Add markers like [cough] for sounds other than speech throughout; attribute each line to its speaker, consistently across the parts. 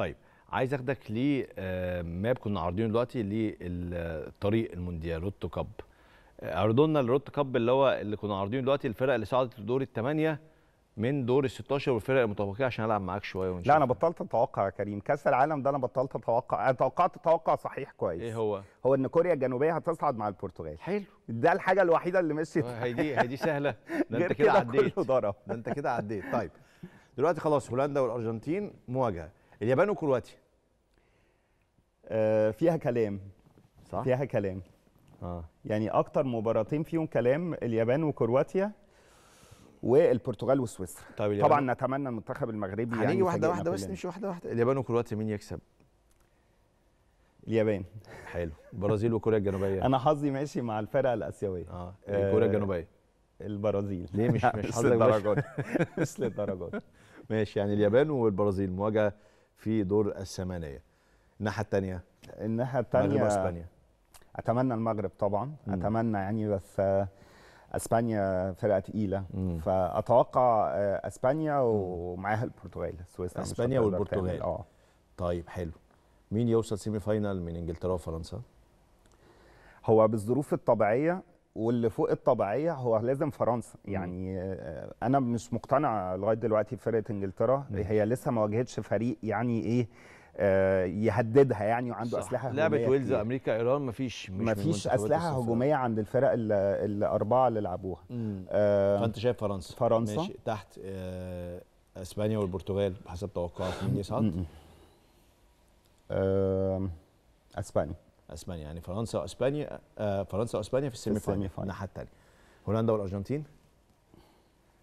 Speaker 1: طيب عايز اخدك لماب آه، كنا عارضينه دلوقتي للطريق المونديال روتو كاب آه، عرضوا الروتو كاب اللي هو اللي كنا عارضينه دلوقتي الفرق اللي صعدت لدور الثمانيه من دور ال 16 والفرق المتفوقه عشان العب معاك شويه ونشوف
Speaker 2: لا انا بطلت اتوقع يا كريم كاس العالم ده انا بطلت اتوقع انا توقعت توقع صحيح كويس ايه هو هو ان كوريا الجنوبيه هتصعد مع البرتغال حلو ده الحاجه الوحيده اللي مشيت آه، هي دي هي دي سهله [laughs] ده انت كده عديت
Speaker 1: ده انت كده عديت طيب دلوقتي خلاص هولندا والارجنتين مواجهه اليابان
Speaker 2: وكرواتيا آه، فيها كلام صح فيها كلام اه يعني اكتر مباراتين فيهم كلام اليابان وكرواتيا والبرتغال وسويسرا طيب طبعا نتمنى المنتخب المغربي يعني هنيجي واحده واحده بس نمشي واحده واحده اليابان وكرواتيا مين يكسب اليابان حلو البرازيل وكوريا الجنوبيه انا حظي ماشي مع الفرقه الاسيويه اه إيه، كوريا الجنوبيه
Speaker 1: آه، البرازيل ليه مش مش [laughs] حظك مثل الدرجات
Speaker 2: [laughs] مثل الدرجات
Speaker 1: ماشي يعني اليابان والبرازيل مواجهه في دور
Speaker 2: الثمانيه الناحيه الثانيه الناحيه الثانيه اسبانيا اتمنى المغرب طبعا م. اتمنى يعني بس آه، اسبانيا فرقه تقيله فاتوقع آه، اسبانيا ومعاها البرتغال سويسرا اسبانيا والبرتغال اه طيب حلو مين يوصل سيمي فاينال من انجلترا وفرنسا هو بالظروف الطبيعيه واللي فوق الطبيعيه هو لازم فرنسا يعني آه، انا مش مقتنع لغايه دلوقتي بفرقه انجلترا هي لسه ما واجهتش فريق يعني ايه آه، يهددها يعني وعنده صح. اسلحه لعبه ويلز
Speaker 1: امريكا ايران مفيش مفيش اسلحه
Speaker 2: هجوميه عند الفرق الاربعه اللي لعبوها آه فانت شايف فرنسا فرنسا ماشي
Speaker 1: تحت آه اسبانيا والبرتغال بحسب توقعات مين يصعد؟ آه، اسبانيا اسبانيا يعني فرنسا واسبانيا
Speaker 2: آه، فرنسا واسبانيا في السيمي فاينل الناحيه الثانيه هولندا والارجنتين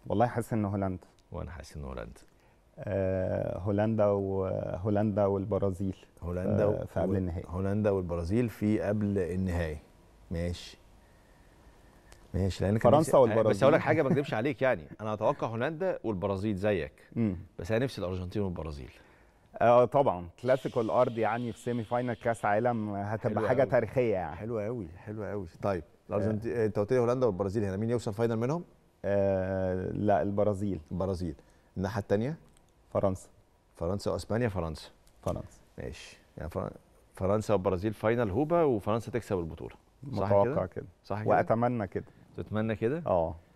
Speaker 2: والله حاسس ان هولندا وانا حاسس ان هولندا آه، هولندا وهولندا والبرازيل هولندا آه، في قبل النهائي هولندا والبرازيل في قبل النهائي
Speaker 1: ماشي ماشي لان فرنسا والبرازيل بس اقول لك حاجه ما اكذبش عليك يعني انا
Speaker 2: اتوقع هولندا والبرازيل زيك بس انا نفسي الارجنتين والبرازيل اه طبعا كلاسيكو ارض يعني في سيمي فاينال كاس عالم آه، هتبقى حاجه أوي. تاريخيه يعني حلوه قوي حلوه قوي طيب آه. الارجنتين
Speaker 1: آه، انت قلت لي هولندا والبرازيل هنا مين يوصل فاينل منهم؟ آه لا البرازيل البرازيل الناحيه الثانيه فرنسا فرنسا واسبانيا فرنسا فرنسا ماشي يعني فرنسا والبرازيل فاينل هوبا وفرنسا تكسب البطوله متوقع كده صح كده
Speaker 2: واتمنى كده
Speaker 1: تتمنى كده اه